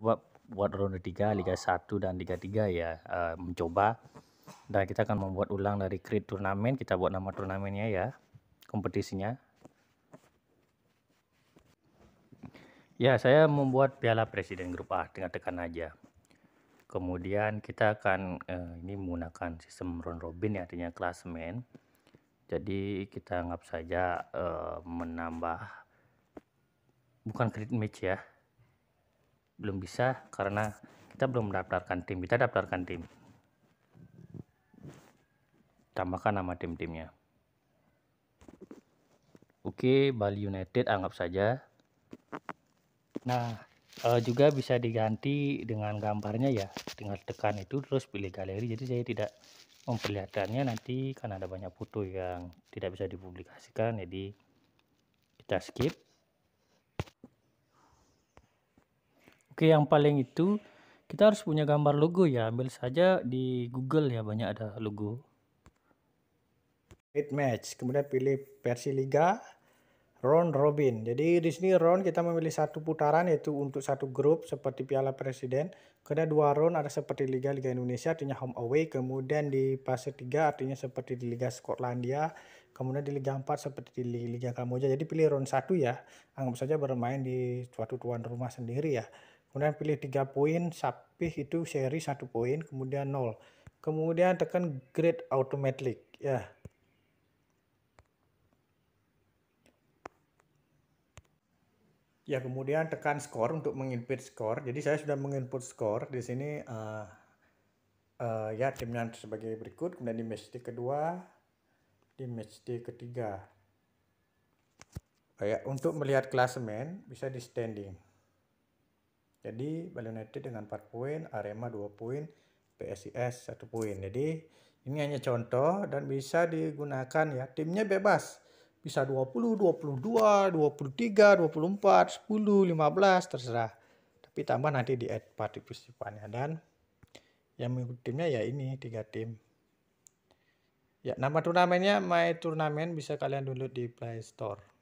buat ronde 3 Liga 1 dan Liga 3 ya uh, mencoba dan kita akan membuat ulang dari create turnamen kita buat nama turnamennya ya kompetisinya ya saya membuat piala presiden grup A dengan tekan aja kemudian kita akan uh, ini menggunakan sistem round robin ya artinya klasemen jadi kita anggap saja uh, menambah bukan create match ya belum bisa karena kita belum mendaftarkan tim kita daftarkan tim tambahkan nama tim-timnya oke Bali United anggap saja nah eh, juga bisa diganti dengan gambarnya ya tinggal tekan itu terus pilih galeri jadi saya tidak memperlihatkannya nanti karena ada banyak foto yang tidak bisa dipublikasikan jadi kita skip Oke, yang paling itu kita harus punya gambar logo ya. Ambil saja di Google ya banyak ada logo. Hit match, kemudian pilih versi liga round robin. Jadi di sini round kita memilih satu putaran yaitu untuk satu grup seperti Piala Presiden. Kemudian dua round ada seperti Liga Liga Indonesia artinya home away, kemudian di fase 3 artinya seperti di Liga Skotlandia, kemudian di Liga 4 seperti di Liga Kamboja. Jadi pilih round satu ya. Anggap saja bermain di suatu tuan rumah sendiri ya. Kemudian pilih tiga poin, sapi itu seri satu poin, kemudian nol. Kemudian tekan grade automatic ya. Ya, kemudian tekan skor untuk menginput skor. Jadi saya sudah menginput skor di sini uh, uh, ya timnya sebagai berikut, kemudian di match kedua, di match day ketiga. Oh, ya, untuk melihat klasemen bisa di standing. Jadi Bali United dengan 4 poin, Arema 2 poin, PSIS 1 poin. Jadi ini hanya contoh dan bisa digunakan ya. Timnya bebas. Bisa 20, 22, 23, 24, 10, 15 terserah. Tapi tambah nanti di add partisipannya dan yang mengikuti timnya ya ini tiga tim. Ya, nama turnamennya My Turnamen bisa kalian download di Play Store.